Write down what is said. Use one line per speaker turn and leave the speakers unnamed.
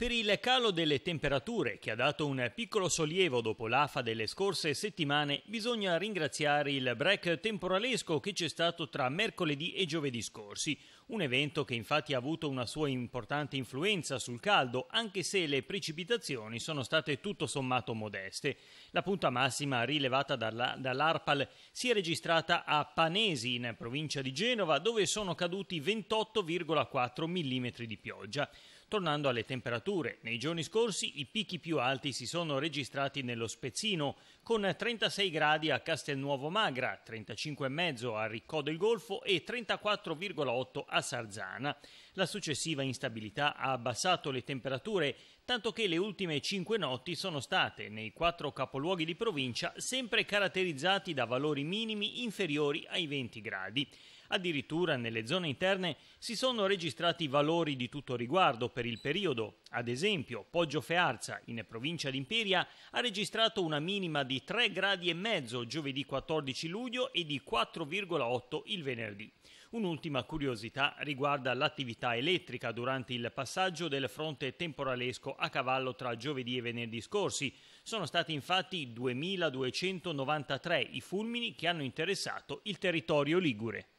Per il calo delle temperature, che ha dato un piccolo sollievo dopo l'afa delle scorse settimane, bisogna ringraziare il break temporalesco che c'è stato tra mercoledì e giovedì scorsi, un evento che infatti ha avuto una sua importante influenza sul caldo, anche se le precipitazioni sono state tutto sommato modeste. La punta massima rilevata dalla, dall'ARPAL si è registrata a Panesi, in provincia di Genova, dove sono caduti 28,4 mm di pioggia. Tornando alle temperature, nei giorni scorsi i picchi più alti si sono registrati nello Spezzino, con 36 gradi a Castelnuovo Magra, 35,5 a Riccò del Golfo e 34,8 a Sarzana. La successiva instabilità ha abbassato le temperature, tanto che le ultime 5 notti sono state, nei quattro capoluoghi di provincia, sempre caratterizzati da valori minimi inferiori ai 20 gradi. Addirittura nelle zone interne si sono registrati valori di tutto riguardo per il periodo. Ad esempio, Poggio Fearza, in provincia di Imperia, ha registrato una minima di 3 gradi e mezzo giovedì 14 luglio e di 4,8 il venerdì. Un'ultima curiosità riguarda l'attività elettrica durante il passaggio del fronte temporalesco a cavallo tra giovedì e venerdì scorsi. Sono stati infatti 2293 i fulmini che hanno interessato il territorio ligure.